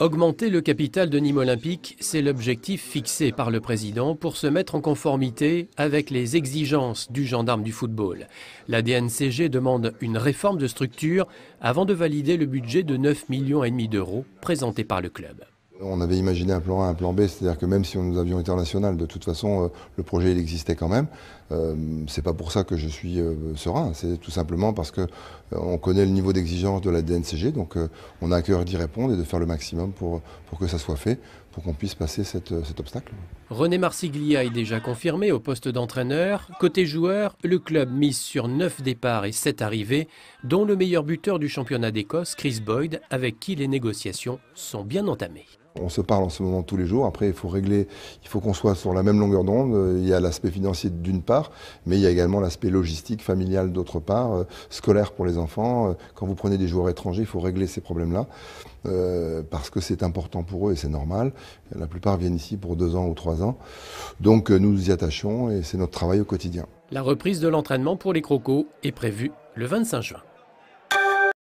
Augmenter le capital de Nîmes Olympique, c'est l'objectif fixé par le président pour se mettre en conformité avec les exigences du gendarme du football. La DNCG demande une réforme de structure avant de valider le budget de 9,5 millions d'euros présenté par le club. On avait imaginé un plan A, un plan B, c'est-à-dire que même si nous avions international, de toute façon, euh, le projet il existait quand même. Ce euh, c'est pas pour ça que je suis euh, serein, c'est tout simplement parce que on connaît le niveau d'exigence de la DNCG, donc on a à cœur d'y répondre et de faire le maximum pour, pour que ça soit fait, pour qu'on puisse passer cet obstacle. René Marsiglia est déjà confirmé au poste d'entraîneur. Côté joueur, le club mise sur 9 départs et 7 arrivées, dont le meilleur buteur du championnat d'Écosse, Chris Boyd, avec qui les négociations sont bien entamées on se parle en ce moment tous les jours. Après, il faut régler, il faut qu'on soit sur la même longueur d'onde. Euh, il y a l'aspect financier d'une part, mais il y a également l'aspect logistique, familial d'autre part, euh, scolaire pour les enfants. Euh, quand vous prenez des joueurs étrangers, il faut régler ces problèmes-là. parce que c'est important pour eux et c'est normal. La plupart viennent ici pour deux ans ou trois ans. Donc nous nous y attachons et c'est notre travail au quotidien. La reprise de l'entraînement pour les crocos est prévue le 25 juin.